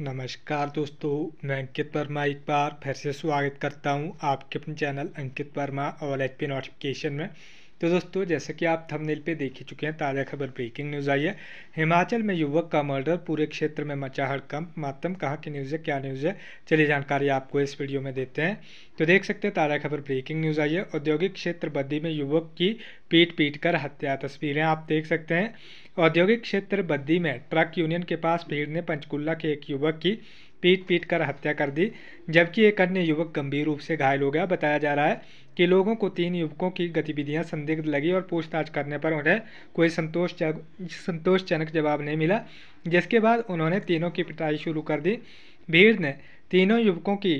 नमस्कार दोस्तों मैं अंकित वर्मा एक बार फिर से स्वागत करता हूं आपके अपने चैनल अंकित वर्मा और एच पी नोटिफिकेशन में तो दोस्तों जैसे कि आप थंबनेल पे देख ही चुके हैं ताज़ा खबर ब्रेकिंग न्यूज़ आई है हिमाचल में युवक का मर्डर पूरे क्षेत्र में मचा हड़कंप मातम कहाँ की न्यूज़ है क्या न्यूज़ है चलिए जानकारी आपको इस वीडियो में देते हैं तो देख सकते हैं ताज़ा खबर ब्रेकिंग न्यूज़ आई है औद्योगिक क्षेत्र बद्दी में युवक की पीट पीट कर हत्या तस्वीरें आप देख सकते हैं औद्योगिक क्षेत्र बद्दी में ट्रक यूनियन के पास भीड़ ने पंचकुल्ला के एक युवक की पीट पीट कर हत्या कर दी जबकि एक अन्य युवक गंभीर रूप से घायल हो गया बताया जा रहा है कि लोगों को तीन युवकों की गतिविधियां संदिग्ध लगी और पूछताछ करने पर उन्हें कोई संतोष संतोषजनक जवाब नहीं मिला जिसके बाद उन्होंने तीनों की पिटाई शुरू कर दी भीड़ ने तीनों युवकों की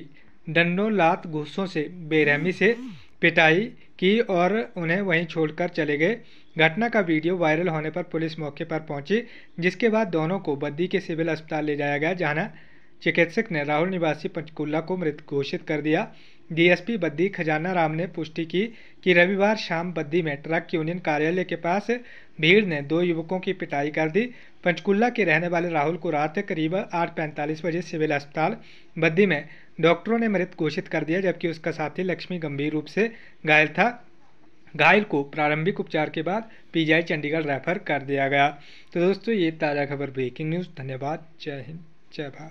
डंडों लात घूसों से बेरहमी से पिटाई की और उन्हें वहीं छोड़कर चले गए घटना का वीडियो वायरल होने पर पुलिस मौके पर पहुंची जिसके बाद दोनों को बद्दी के सिविल अस्पताल ले जाया गया जहां चिकित्सक ने राहुल निवासी पंचकूला को मृत घोषित कर दिया डीएसपी बद्दी खजाना राम ने पुष्टि की कि रविवार शाम बद्दी में ट्रक यूनियन कार्यालय के पास भीड़ ने दो युवकों की पिटाई कर दी पंचकुला के रहने वाले राहुल को रात करीब आठ पैंतालीस बजे सिविल अस्पताल बद्दी में डॉक्टरों ने मृत घोषित कर दिया जबकि उसका साथी लक्ष्मी गंभीर रूप से घायल था घायल को प्रारंभिक उपचार के बाद पीजीआई चंडीगढ़ रेफर कर दिया गया तो दोस्तों ये ताज़ा खबर ब्रेकिंग न्यूज़ धन्यवाद जय हिंद जय भारत